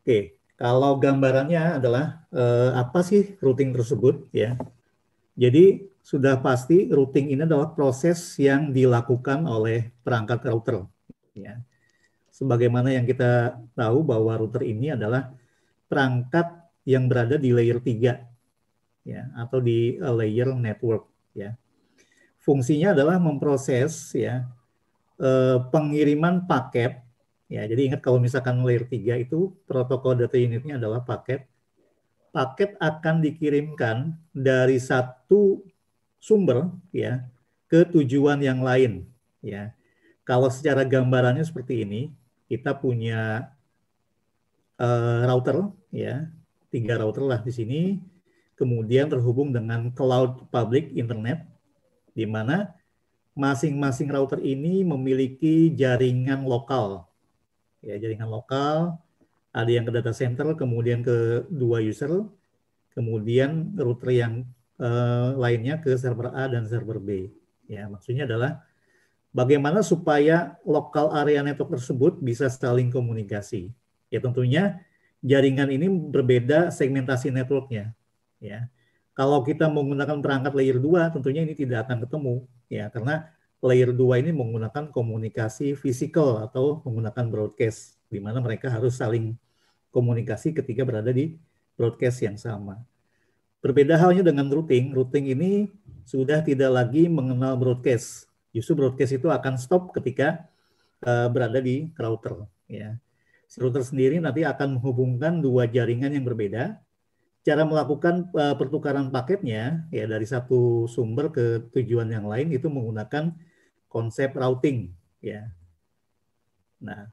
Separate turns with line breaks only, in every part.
Oke, kalau gambarannya adalah eh, apa sih routing tersebut ya. Jadi sudah pasti routing ini adalah proses yang dilakukan oleh perangkat router ya. Sebagaimana yang kita tahu bahwa router ini adalah perangkat yang berada di layer 3 ya atau di eh, layer network ya. Fungsinya adalah memproses ya eh, pengiriman paket Ya, jadi ingat kalau misalkan layer 3 itu protokol data unitnya adalah paket. Paket akan dikirimkan dari satu sumber ya ke tujuan yang lain ya. Kalau secara gambarannya seperti ini, kita punya uh, router ya, tiga router lah di sini, kemudian terhubung dengan cloud public internet di mana masing-masing router ini memiliki jaringan lokal ya jaringan lokal, ada yang ke data center, kemudian ke dua user, kemudian router yang eh, lainnya ke server A dan server B. Ya, maksudnya adalah bagaimana supaya lokal area network tersebut bisa saling komunikasi. Ya tentunya jaringan ini berbeda segmentasi networknya. Ya, kalau kita menggunakan perangkat layer 2 tentunya ini tidak akan ketemu ya karena layer 2 ini menggunakan komunikasi fisikal atau menggunakan broadcast, di mana mereka harus saling komunikasi ketika berada di broadcast yang sama. Berbeda halnya dengan routing, routing ini sudah tidak lagi mengenal broadcast. Justru broadcast itu akan stop ketika uh, berada di router. Ya. Si router sendiri nanti akan menghubungkan dua jaringan yang berbeda. Cara melakukan uh, pertukaran paketnya ya dari satu sumber ke tujuan yang lain itu menggunakan konsep routing ya. Nah,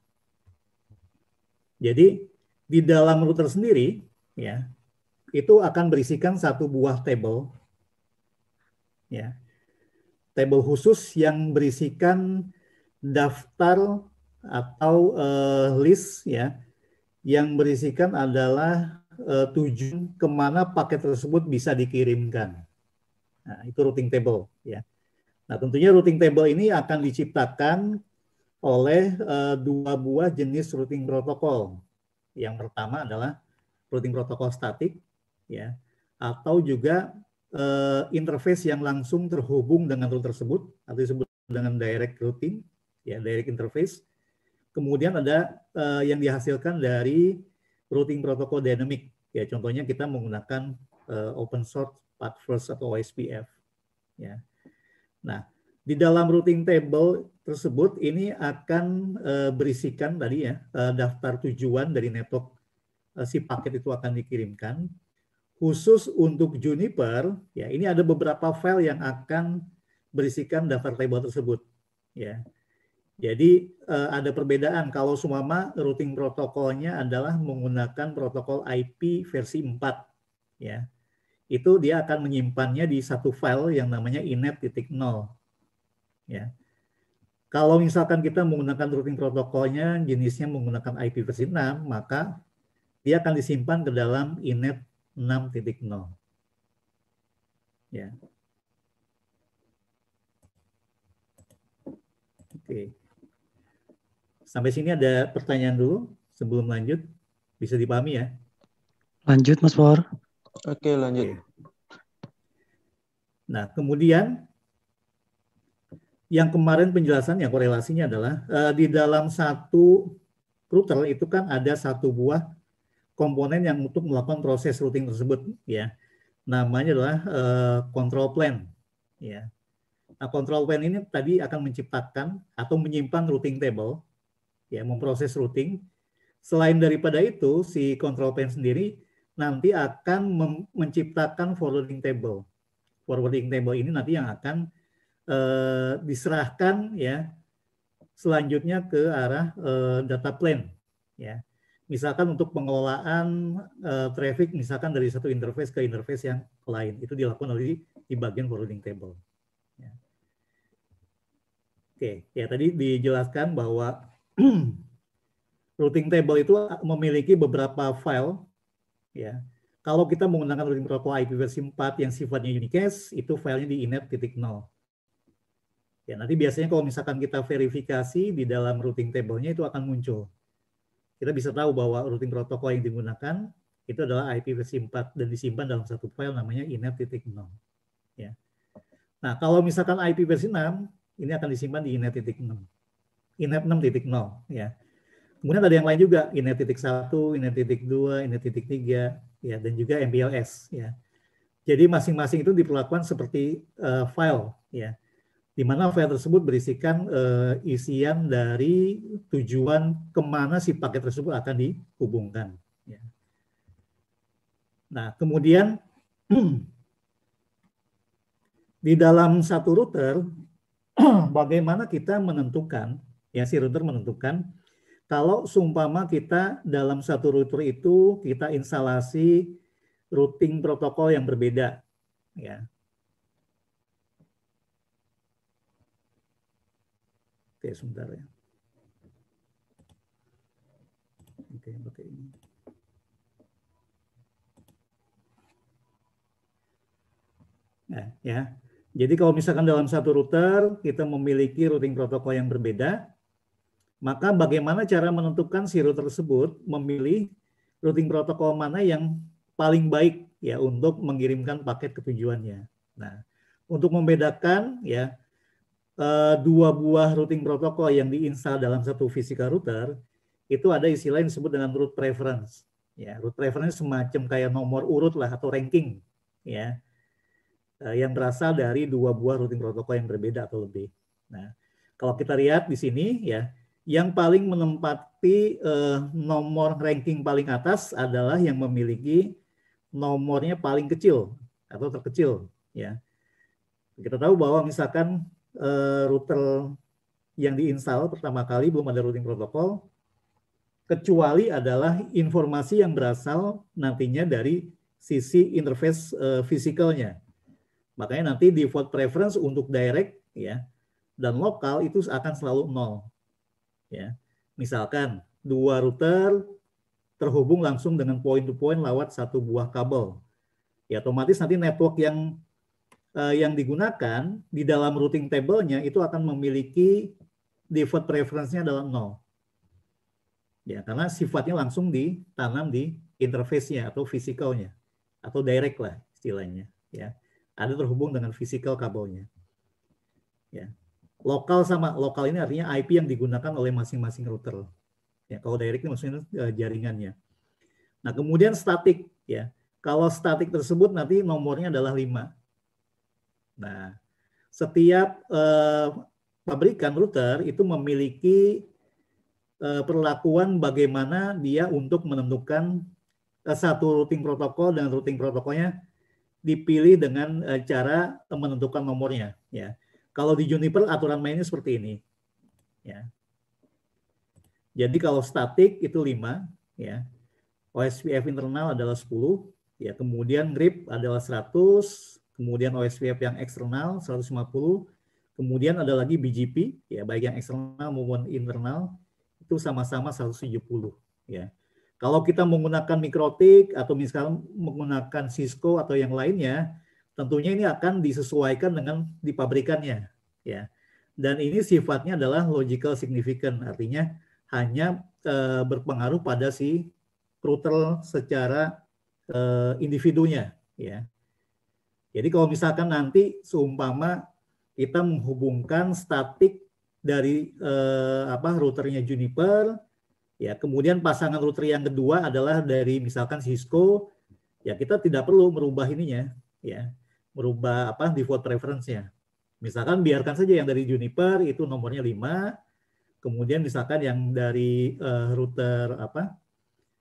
jadi di dalam router sendiri ya itu akan berisikan satu buah table ya. Table khusus yang berisikan daftar atau uh, list ya yang berisikan adalah uh, tujuan kemana paket tersebut bisa dikirimkan. Nah, itu routing table ya. Nah, tentunya routing table ini akan diciptakan oleh uh, dua buah jenis routing protokol. Yang pertama adalah routing protokol statik, ya, atau juga uh, interface yang langsung terhubung dengan router tersebut, atau disebut dengan direct routing, ya, direct interface. Kemudian ada uh, yang dihasilkan dari routing protokol dynamic, ya, contohnya kita menggunakan uh, open source path first atau OSPF, ya. Nah, di dalam routing table tersebut ini akan uh, berisikan tadi ya uh, daftar tujuan dari network uh, si paket itu akan dikirimkan. Khusus untuk Juniper, ya ini ada beberapa file yang akan berisikan daftar table tersebut. Ya, jadi uh, ada perbedaan kalau sumama routing protokolnya adalah menggunakan protokol IP versi 4. Ya, itu dia akan menyimpannya di satu file yang namanya inet.0. Ya. Kalau misalkan kita menggunakan routing protokolnya jenisnya menggunakan IP versi 6, maka dia akan disimpan ke dalam inet 6.0. Ya. Oke. Sampai sini ada pertanyaan dulu sebelum lanjut. Bisa dipahami ya?
Lanjut Mas Por.
Oke, lanjut. Nah, kemudian yang kemarin penjelasan yang korelasinya adalah uh, di dalam satu router itu kan ada satu buah komponen yang untuk melakukan proses routing tersebut ya. Namanya adalah uh, control plan ya. Nah, control plan ini tadi akan menciptakan atau menyimpan routing table ya, memproses routing. Selain daripada itu si control plan sendiri nanti akan menciptakan forwarding table. Forwarding table ini nanti yang akan eh, diserahkan ya selanjutnya ke arah eh, data plane ya. Misalkan untuk pengelolaan eh, traffic misalkan dari satu interface ke interface yang lain itu dilakukan oleh di, di bagian forwarding table. Ya. Oke, ya tadi dijelaskan bahwa routing table itu memiliki beberapa file Ya. Kalau kita menggunakan routing protokol versi 4 yang sifatnya unicast, itu filenya di inet titik nol. Ya, nanti biasanya kalau misalkan kita verifikasi di dalam routing table-nya itu akan muncul. Kita bisa tahu bahwa routing protocol yang digunakan itu adalah ip versi 4 dan disimpan dalam satu file namanya inet nol Ya. Nah, kalau misalkan ip versi 6 ini akan disimpan di inet inap.6. Inet 6.0 ya. Kemudian ada yang lain juga, ini titik satu, ini titik dua, ini titik tiga, ya dan juga MPLS ya. Jadi masing-masing itu diperlakukan seperti uh, file ya, di mana file tersebut berisikan uh, isian dari tujuan kemana si paket tersebut akan dihubungkan. Ya. Nah kemudian di dalam satu router, bagaimana kita menentukan ya si router menentukan kalau seumpama kita dalam satu router itu kita instalasi routing protokol yang berbeda, ya. Oke, sebentar ya. Oke, pakai ini. Nah, ya. Jadi kalau misalkan dalam satu router kita memiliki routing protokol yang berbeda, maka bagaimana cara menentukan si rute tersebut memilih routing protokol mana yang paling baik ya untuk mengirimkan paket ke tujuannya. Nah, untuk membedakan ya eh, dua buah routing protokol yang diinstal dalam satu physical router itu ada istilah yang disebut dengan route preference. Ya, route preference semacam kayak nomor urut lah atau ranking ya eh, yang berasal dari dua buah routing protokol yang berbeda atau lebih. Nah, kalau kita lihat di sini ya yang paling menempati eh, nomor ranking paling atas adalah yang memiliki nomornya paling kecil atau terkecil ya kita tahu bahwa misalkan eh, router yang diinstal pertama kali belum ada routing protokol kecuali adalah informasi yang berasal nantinya dari sisi interface uh, fisikalnya makanya nanti default preference untuk direct ya dan lokal itu akan selalu nol ya. Misalkan dua router terhubung langsung dengan point to point lewat satu buah kabel. Ya otomatis nanti network yang eh, yang digunakan di dalam routing table-nya itu akan memiliki default preference-nya adalah nol. Ya, karena sifatnya langsung ditanam di interface-nya atau physical-nya atau direct lah istilahnya, ya. Ada terhubung dengan physical kabelnya. Ya. Lokal sama lokal ini artinya IP yang digunakan oleh masing-masing router. Ya, kalau direct ini maksudnya eh, jaringannya. Nah, kemudian statik ya. Kalau statik tersebut nanti nomornya adalah 5. Nah, setiap eh, pabrikan router itu memiliki eh, perlakuan bagaimana dia untuk menentukan eh, satu routing protokol dan routing protokolnya dipilih dengan eh, cara menentukan nomornya ya. Kalau di Juniper aturan mainnya seperti ini. Ya. Jadi kalau statik itu 5, ya. OSPF internal adalah 10, ya. Kemudian grip adalah 100, kemudian OSPF yang eksternal 150, kemudian ada lagi BGP, ya baik yang eksternal maupun internal itu sama-sama 170, ya. Kalau kita menggunakan mikrotik atau misalkan menggunakan Cisco atau yang lainnya, tentunya ini akan disesuaikan dengan di pabrikannya ya dan ini sifatnya adalah logical significant artinya hanya e, berpengaruh pada si router secara e, individunya ya jadi kalau misalkan nanti seumpama kita menghubungkan statik dari e, apa routernya Juniper ya kemudian pasangan router yang kedua adalah dari misalkan Cisco ya kita tidak perlu merubah ininya ya merubah apa default preference-nya. Misalkan biarkan saja yang dari Juniper itu nomornya 5, kemudian misalkan yang dari uh, router apa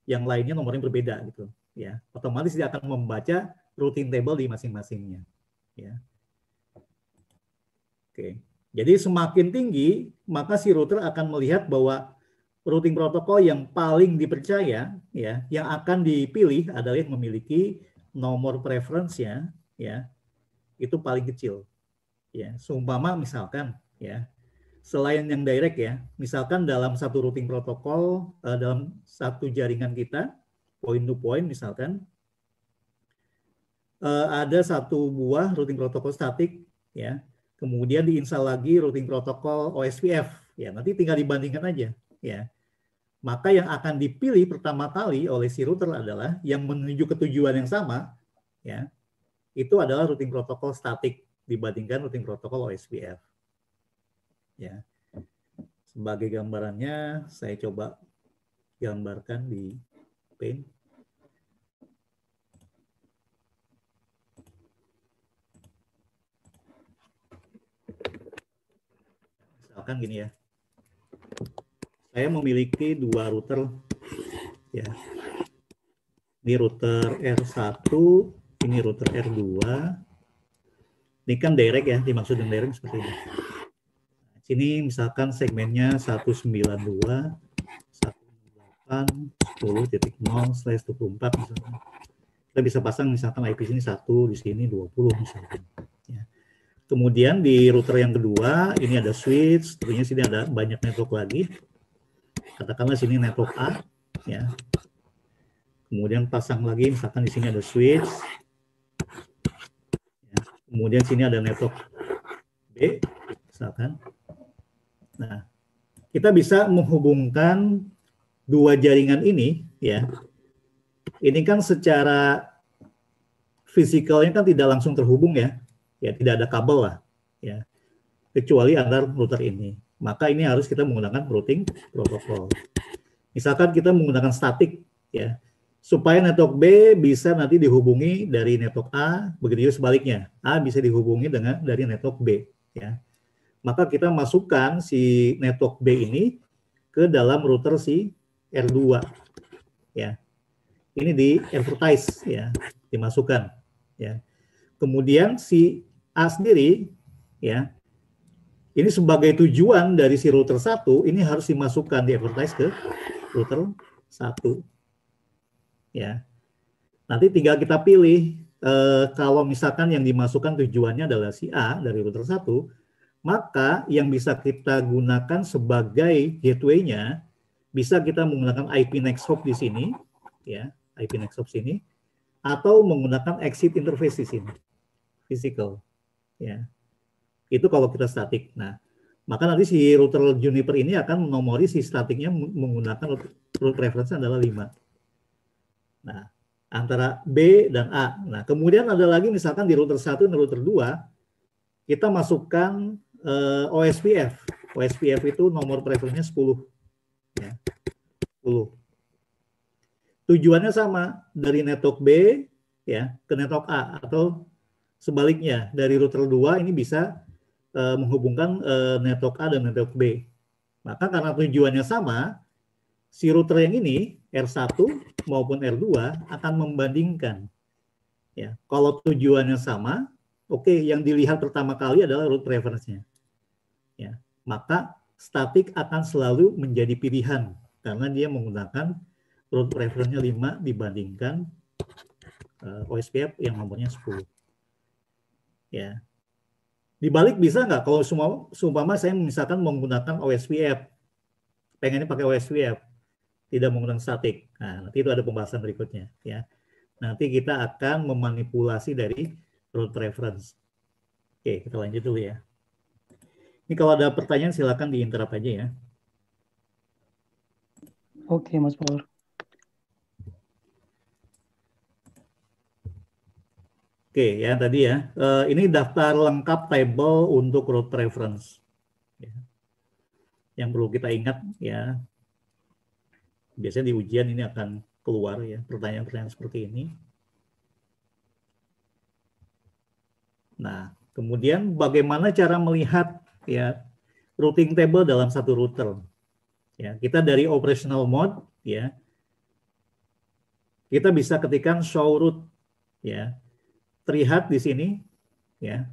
yang lainnya nomornya berbeda gitu ya. Otomatis dia akan membaca routing table di masing-masingnya ya. Oke. Jadi semakin tinggi, maka si router akan melihat bahwa routing protokol yang paling dipercaya ya, yang akan dipilih adalah yang memiliki nomor preference ya, ya itu paling kecil. Ya, seumpama misalkan ya selain yang direct ya, misalkan dalam satu routing protokol uh, dalam satu jaringan kita point to point misalkan uh, ada satu buah routing protokol statik ya. Kemudian diinstal lagi routing protokol OSPF ya. Nanti tinggal dibandingkan aja ya. Maka yang akan dipilih pertama kali oleh si router adalah yang menuju ke tujuan yang sama ya itu adalah routing protokol statik dibandingkan routing protokol OSPF. Ya. Sebagai gambarannya, saya coba gambarkan di paint. Misalkan gini ya. Saya memiliki dua router ya. Ini router R1 ini router R2. Ini kan direct ya, dimaksud dengan direct seperti ini. Sini misalkan segmennya 192 10.0 slash 24 misalkan. Kita bisa pasang misalkan IP sini 1, di sini 20 misalkan. Ya. Kemudian di router yang kedua, ini ada switch, tentunya sini ada banyak network lagi. Katakanlah sini network A. Ya. Kemudian pasang lagi, misalkan di sini ada switch, Kemudian sini ada network B, misalkan. Nah, kita bisa menghubungkan dua jaringan ini, ya. Ini kan secara fisikalnya kan tidak langsung terhubung ya, ya tidak ada kabel lah, ya. Kecuali antar router ini. Maka ini harus kita menggunakan routing protokol. Misalkan kita menggunakan static, ya supaya network B bisa nanti dihubungi dari network A, begitu juga sebaliknya. A bisa dihubungi dengan dari network B, ya. Maka kita masukkan si network B ini ke dalam router si R2, ya. Ini di advertise, ya, dimasukkan, ya. Kemudian si A sendiri, ya, ini sebagai tujuan dari si router 1, ini harus dimasukkan di advertise ke router 1 ya nanti tinggal kita pilih e, kalau misalkan yang dimasukkan tujuannya adalah si A dari router 1 maka yang bisa kita gunakan sebagai gateway-nya bisa kita menggunakan IP next hop di sini ya IP next hop sini atau menggunakan exit interface di sini physical ya itu kalau kita statik nah maka nanti si router Juniper ini akan menomori si statiknya menggunakan root reference adalah 5 Nah, antara B dan A. Nah, kemudian ada lagi misalkan di router 1 dan router 2, kita masukkan eh, OSPF. OSPF itu nomor preferensinya 10. Ya. 10. Tujuannya sama, dari network B ya ke network A atau sebaliknya dari router 2 ini bisa eh, menghubungkan eh, network A dan network B. Maka karena tujuannya sama, si router yang ini R1 maupun R2 akan membandingkan. Ya, kalau tujuannya sama, oke okay, yang dilihat pertama kali adalah root preference-nya. Ya, maka statik akan selalu menjadi pilihan karena dia menggunakan root preference-nya 5 dibandingkan uh, eh, OSPF yang nomornya 10. Ya. Dibalik bisa nggak kalau semua seumpama saya misalkan menggunakan OSPF pengennya pakai OSPF tidak menggunakan static. Nah, nanti itu ada pembahasan berikutnya ya. Nanti kita akan memanipulasi dari root reference. Oke, kita lanjut dulu ya. Ini kalau ada pertanyaan silakan diinterap aja ya.
Oke, Mas Paul.
Oke, ya tadi ya. Eh, ini daftar lengkap table untuk root reference. Ya, yang perlu kita ingat ya, biasanya di ujian ini akan keluar ya pertanyaan-pertanyaan seperti ini. Nah, kemudian bagaimana cara melihat ya routing table dalam satu router? Ya, kita dari operational mode ya. Kita bisa ketikkan show root ya. Terlihat di sini ya.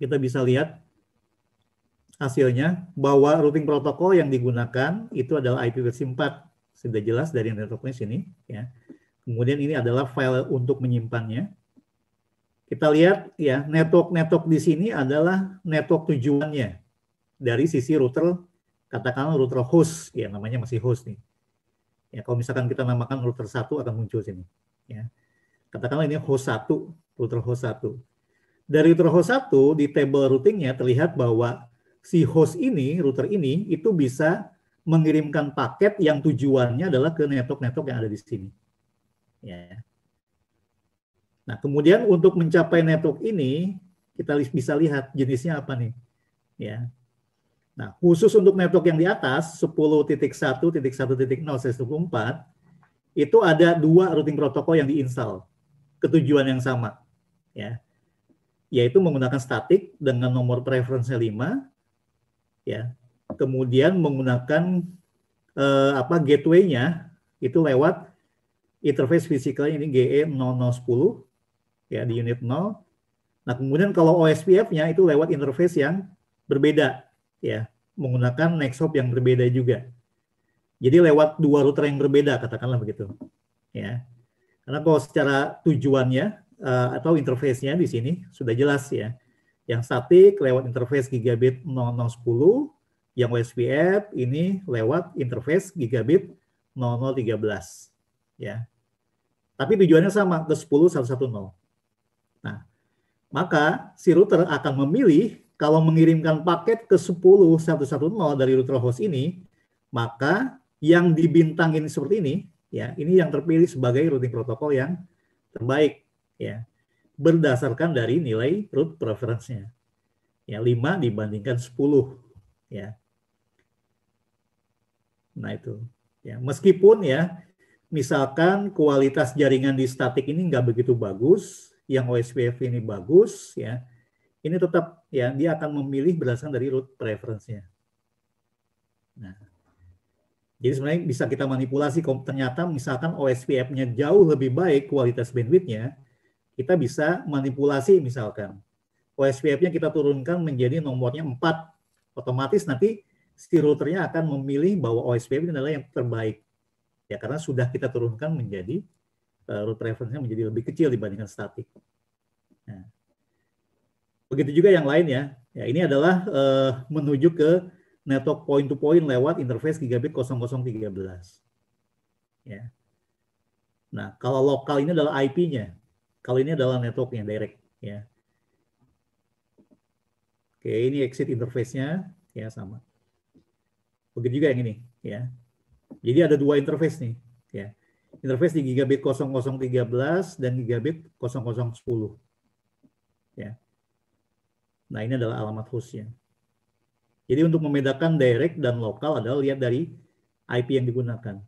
Kita bisa lihat hasilnya bahwa routing protokol yang digunakan itu adalah IPv4 sudah jelas dari networknya sini ya kemudian ini adalah file untuk menyimpannya kita lihat ya network network di sini adalah network tujuannya dari sisi router katakanlah router host ya namanya masih host nih ya kalau misalkan kita namakan router satu akan muncul sini ya katakanlah ini host satu router host satu dari router host satu di table routingnya terlihat bahwa si host ini, router ini, itu bisa mengirimkan paket yang tujuannya adalah ke network-network yang ada di sini. Ya. Nah, kemudian untuk mencapai network ini, kita bisa lihat jenisnya apa nih. Ya. Nah, khusus untuk network yang di atas, 10.1.1.0.1.4, itu ada dua routing protokol yang diinstal ketujuan yang sama. Ya. Yaitu menggunakan static dengan nomor preference-nya 5, ya kemudian menggunakan eh, apa gateway itu lewat interface fisikal ini GE0010 ya di unit 0. Nah, kemudian kalau OSPF-nya itu lewat interface yang berbeda ya, menggunakan next hop yang berbeda juga. Jadi lewat dua router yang berbeda katakanlah begitu. Ya. Karena kalau secara tujuannya eh, atau interface-nya di sini sudah jelas ya. Yang statik lewat interface gigabit 0010, yang WSPF ini lewat interface gigabit 0013 ya. Tapi tujuannya sama ke 10110. Nah, maka si router akan memilih kalau mengirimkan paket ke 10110 dari router host ini, maka yang dibintangin seperti ini ya, ini yang terpilih sebagai routing protokol yang terbaik ya berdasarkan dari nilai root preference-nya. Ya, 5 dibandingkan 10. Ya. Nah, itu. Ya, meskipun ya, misalkan kualitas jaringan di statik ini nggak begitu bagus, yang OSPF ini bagus, ya, ini tetap ya dia akan memilih berdasarkan dari root preference-nya. Nah, jadi sebenarnya bisa kita manipulasi. Ternyata misalkan OSPF-nya jauh lebih baik kualitas bandwidth-nya, kita bisa manipulasi misalkan. OSPF-nya kita turunkan menjadi nomornya 4. Otomatis nanti si routernya akan memilih bahwa OSPF ini adalah yang terbaik. Ya karena sudah kita turunkan menjadi uh, eh, root reference-nya menjadi lebih kecil dibandingkan statik. Nah. Begitu juga yang lain ya. Ya ini adalah uh, menuju ke network point to point lewat interface gigabit 0013.
Ya. Nah,
kalau lokal ini adalah IP-nya. Kalau ini adalah networknya direct ya. Oke, ini exit interface-nya ya sama. Begitu juga yang ini ya. Jadi ada dua interface nih ya. Interface di gigabit 0013 dan gigabit 0010. Ya. Nah, ini adalah alamat hostnya. Jadi untuk membedakan direct dan lokal adalah lihat dari IP yang digunakan.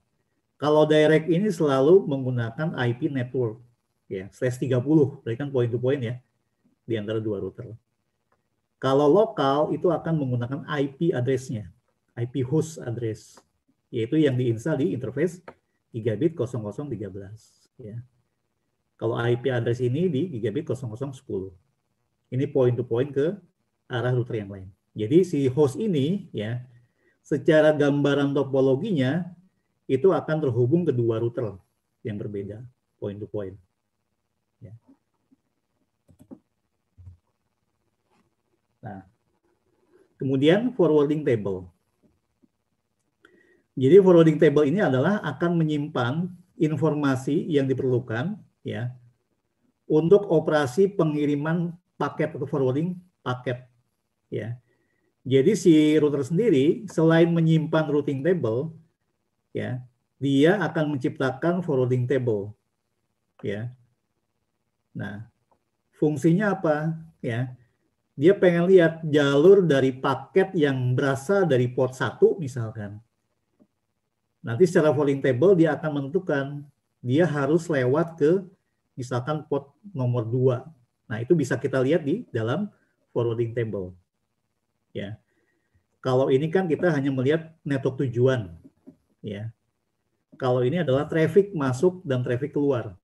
Kalau direct ini selalu menggunakan IP network ya slash 30 berarti kan point to point ya di antara dua router. Kalau lokal itu akan menggunakan IP address-nya, IP host address, yaitu yang diinstal di interface gigabit 0013 ya. Kalau IP address ini di gigabit 0010. Ini point to point ke arah router yang lain. Jadi si host ini ya secara gambaran topologinya itu akan terhubung ke dua router yang berbeda point to point Nah, kemudian forwarding table. Jadi forwarding table ini adalah akan menyimpan informasi yang diperlukan ya untuk operasi pengiriman paket atau forwarding paket ya. Jadi si router sendiri selain menyimpan routing table ya, dia akan menciptakan forwarding table ya. Nah, fungsinya apa ya? dia pengen lihat jalur dari paket yang berasal dari port 1 misalkan. Nanti secara following table dia akan menentukan dia harus lewat ke misalkan port nomor 2. Nah, itu bisa kita lihat di dalam forwarding table. Ya. Kalau ini kan kita hanya melihat network tujuan, ya. Kalau ini adalah traffic masuk dan traffic keluar.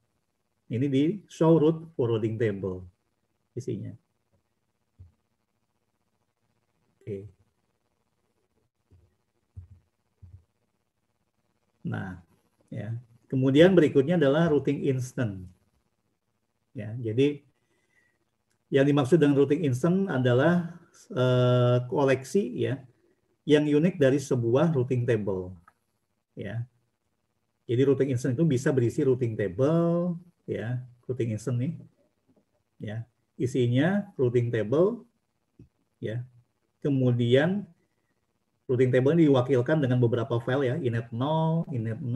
Ini di show route forwarding table isinya. Oke. Nah, ya. Kemudian berikutnya adalah routing instant. Ya, jadi yang dimaksud dengan routing instant adalah uh, koleksi ya yang unik dari sebuah routing table. Ya. Jadi routing instant itu bisa berisi routing table ya, routing instant nih. Ya, isinya routing table ya kemudian routing table ini diwakilkan dengan beberapa file ya, init 0, init 6.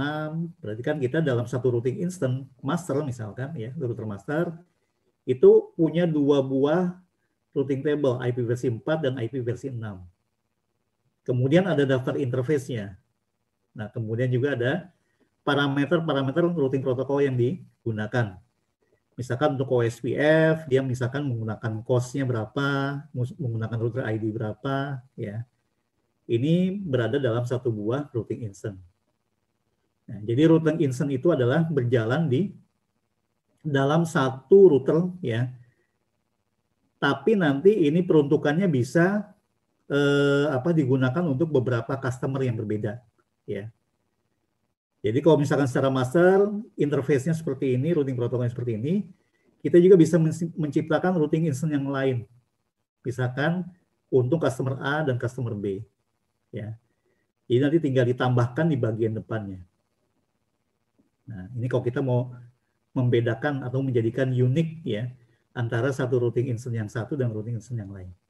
Berarti kan kita dalam satu routing instant master misalkan ya, router master itu punya dua buah routing table IP versi 4 dan IP versi 6. Kemudian ada daftar interface-nya. Nah, kemudian juga ada parameter-parameter routing protokol yang digunakan misalkan untuk OSPF dia misalkan menggunakan costnya berapa, menggunakan router ID berapa, ya. Ini berada dalam satu buah routing instance. Nah, jadi routing instance itu adalah berjalan di dalam satu router, ya. Tapi nanti ini peruntukannya bisa eh, apa digunakan untuk beberapa customer yang berbeda, ya. Jadi kalau misalkan secara master, interface-nya seperti ini, routing protokolnya seperti ini, kita juga bisa menciptakan routing instance yang lain. Misalkan untuk customer A dan customer B. Ya. ini nanti tinggal ditambahkan di bagian depannya. Nah, ini kalau kita mau membedakan atau menjadikan unik ya antara satu routing instance yang satu dan routing instance yang lain.